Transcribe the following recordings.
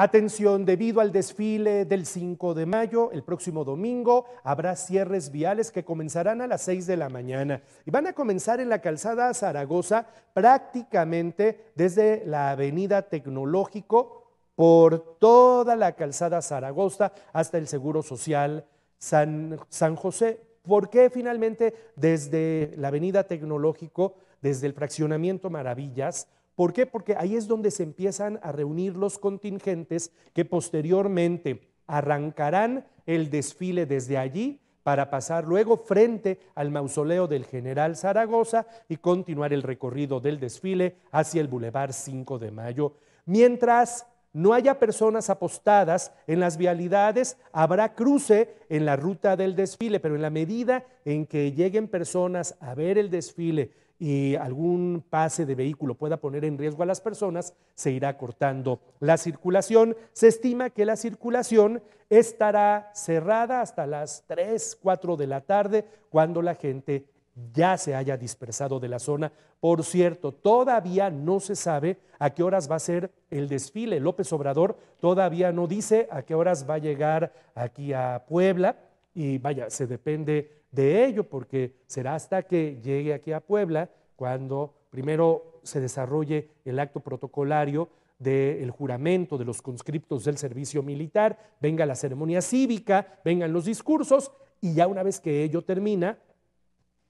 Atención, debido al desfile del 5 de mayo, el próximo domingo habrá cierres viales que comenzarán a las 6 de la mañana y van a comenzar en la calzada Zaragoza prácticamente desde la avenida Tecnológico por toda la calzada Zaragoza hasta el Seguro Social San, José. ¿Por qué finalmente desde la avenida Tecnológico, desde el fraccionamiento Maravillas, ¿Por qué? Porque ahí es donde se empiezan a reunir los contingentes que posteriormente arrancarán el desfile desde allí para pasar luego frente al mausoleo del general Zaragoza y continuar el recorrido del desfile hacia el bulevar 5 de Mayo. Mientras no haya personas apostadas en las vialidades, habrá cruce en la ruta del desfile, pero en la medida en que lleguen personas a ver el desfile, y algún pase de vehículo pueda poner en riesgo a las personas, se irá cortando la circulación. Se estima que la circulación estará cerrada hasta las 3, 4 de la tarde, cuando la gente ya se haya dispersado de la zona. Por cierto, todavía no se sabe a qué horas va a ser el desfile. López Obrador todavía no dice a qué horas va a llegar aquí a Puebla y vaya, se depende de ello porque será hasta que llegue aquí a Puebla cuando primero se desarrolle el acto protocolario del juramento de los conscriptos del servicio militar, venga la ceremonia cívica, vengan los discursos y ya una vez que ello termina,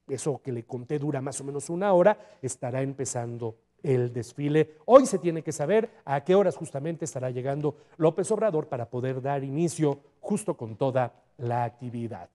eso que le conté dura más o menos una hora, estará empezando el desfile. Hoy se tiene que saber a qué horas justamente estará llegando López Obrador para poder dar inicio justo con toda la actividad.